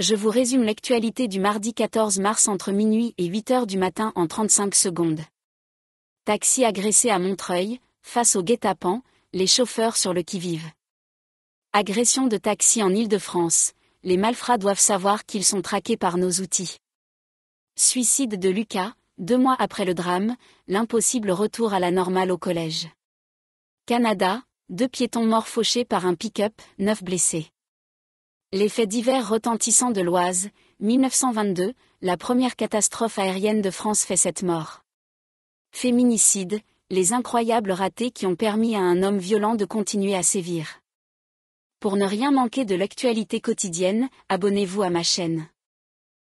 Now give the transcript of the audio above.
Je vous résume l'actualité du mardi 14 mars entre minuit et 8 heures du matin en 35 secondes. Taxi agressé à Montreuil, face au guet-apens, les chauffeurs sur le qui-vive. Agression de taxi en Île-de-France, les malfrats doivent savoir qu'ils sont traqués par nos outils. Suicide de Lucas, deux mois après le drame, l'impossible retour à la normale au collège. Canada, deux piétons morts fauchés par un pick-up, neuf blessés. Les faits divers retentissants de l'Oise, 1922, la première catastrophe aérienne de France fait cette morts. Féminicide, les incroyables ratés qui ont permis à un homme violent de continuer à sévir. Pour ne rien manquer de l'actualité quotidienne, abonnez-vous à ma chaîne.